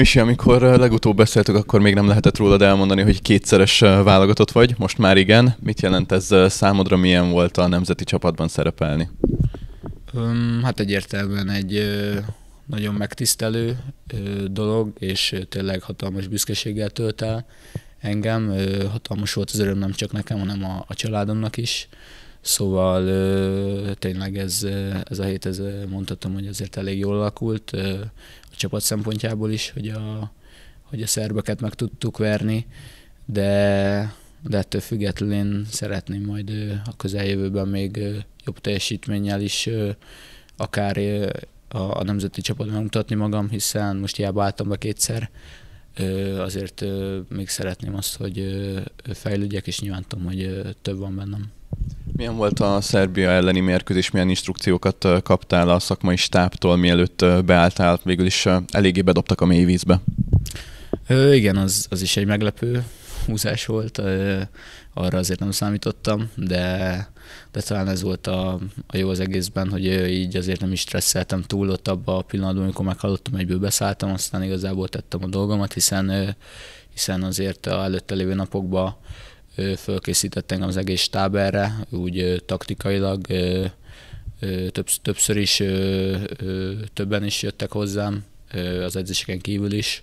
Misi, amikor eh, legutóbb beszéltük, akkor még nem lehetett rólad elmondani, hogy kétszeres eh, válogatott vagy, most már igen. Mit jelent ez eh, számodra, milyen volt a nemzeti csapatban szerepelni? Um, hát egyértelműen egy nagyon megtisztelő dolog, és tényleg hatalmas büszkeséggel tölt el engem. Hatalmas volt az öröm nem csak nekem, hanem a, a családomnak is. Szóval tényleg ez, ez a hét, ez, mondhatom, hogy azért elég jól alakult a csapat szempontjából is, hogy a, hogy a szerbeket meg tudtuk verni, de, de ettől függetlenül szeretném majd a közeljövőben még jobb teljesítménnyel is akár a, a nemzeti csapatban mutatni magam, hiszen most hiába álltam be kétszer, azért még szeretném azt, hogy fejlődjek, és nyilván tudom, hogy több van bennem. Milyen volt a Szerbia elleni mérkőzés, milyen instrukciókat kaptál a szakmai stábtól, mielőtt beálltál, végül is eléggé bedobtak a mély vízbe? Ö, igen, az, az is egy meglepő húzás volt, ö, arra azért nem számítottam, de, de talán ez volt a, a jó az egészben, hogy így azért nem is stresszeltem túl ott abban a pillanatban, amikor meghallottam, egyből beszálltam, aztán igazából tettem a dolgomat, hiszen, ö, hiszen azért a előtte lévő napokban fölkészített engem az egész stáb erre, úgy taktikailag többször is, többen is jöttek hozzám, az edzéseken kívül is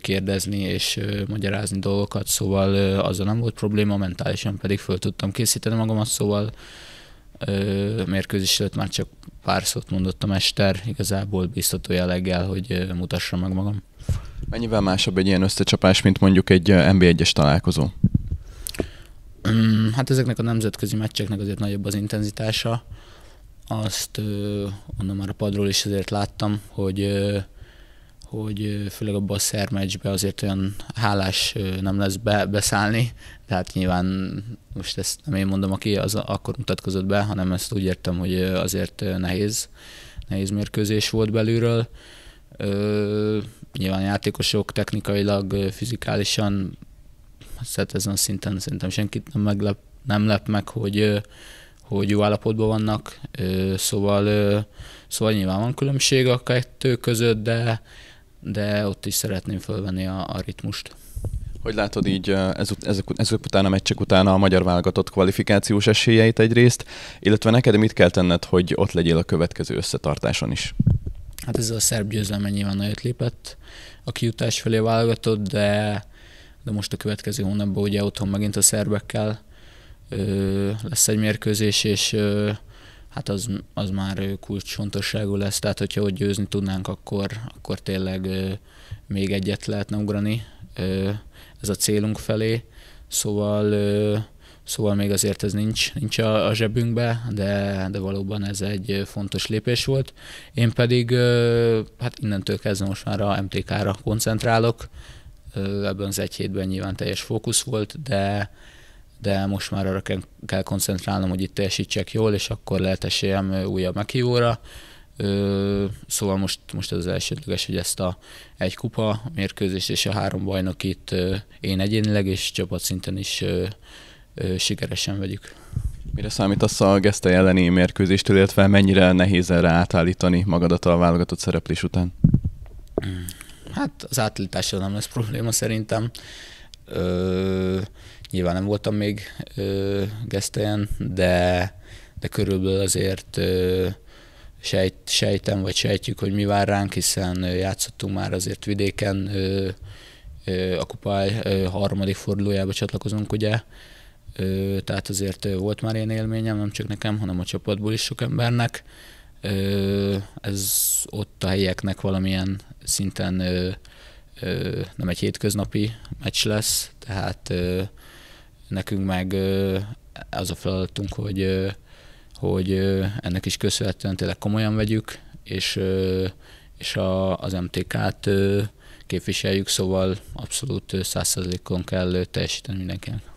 kérdezni és magyarázni dolgokat, szóval azzal nem volt probléma, mentálisan pedig föl tudtam készíteni magamat, szóval mérkőzés előtt már csak pár szót mondott a mester, igazából biztató jelleggel, hogy mutassam meg magam. Mennyivel másabb egy ilyen összecsapás, mint mondjuk egy nb 1 es találkozó? Mm, hát ezeknek a nemzetközi meccseknek azért nagyobb az intenzitása. Azt onnan már a padról is azért láttam, hogy hogy főleg abban a szermeccsbe azért olyan hálás nem lesz be, beszállni, tehát nyilván most ezt nem én mondom, aki az akkor mutatkozott be, hanem ezt úgy értem, hogy azért nehéz, nehéz mérkőzés volt belülről. Ö, nyilván játékosok technikailag, fizikálisan tehát ezen a szinten szerintem senkit nem, meglep, nem lep meg, hogy, hogy jó állapotban vannak, szóval, szóval nyilván van különbség a kettő között, de, de ott is szeretném fölvenni a, a ritmust. Hogy látod így ezek, ezek, ezek után a meccsek után a magyar válogatott kvalifikációs esélyeit egyrészt, illetve neked mit kell tenned, hogy ott legyél a következő összetartáson is? Hát ez a szerb győzelme nyilván nagyot lépett a kijutás felé válogatott, de de most a következő hónapban ugye otthon megint a szerbekkel ö, lesz egy mérkőzés, és ö, hát az, az már kulcsfontosságú lesz, tehát hogyha ott győzni tudnánk, akkor, akkor tényleg ö, még egyet lehetne ugrani, ö, ez a célunk felé, szóval ö, Szóval még azért ez nincs, nincs a, a zsebünkbe, de, de valóban ez egy fontos lépés volt. Én pedig hát innentől kezdve most már a MTK-ra koncentrálok, ebben az egy hétben nyilván teljes fókusz volt, de, de most már arra kell koncentrálnom, hogy itt teljesítsek jól, és akkor lehet esélyem újabb meghívóra. Szóval most, most az elsődleges, hogy ezt a egy kupa mérkőzést és a három bajnokit én egyénileg és csapatszinten is sikeresen vegyük. Mire számítasz a Geszte elleni mérkőzéstől, illetve mennyire nehéz erre átállítani magadat a válogatott szereplés után? Hmm. Hát az átlítással nem lesz probléma szerintem. Ö, nyilván nem voltam még ö, gesztelyen, de, de körülbelül azért ö, sejt, sejtem, vagy sejtjük, hogy mi vár ránk, hiszen játszottunk már azért vidéken, ö, ö, a kupály ö, harmadik fordulójába csatlakozunk, ugye, ö, tehát azért volt már én élményem, nem csak nekem, hanem a csapatból is sok embernek, ez ott a helyeknek valamilyen szinten nem egy hétköznapi meccs lesz, tehát nekünk meg az a feladatunk, hogy, hogy ennek is köszönhetően tényleg komolyan vegyük, és, és a, az MTK-t képviseljük, szóval abszolút százszerzékon kell teljesíteni mindenkinek.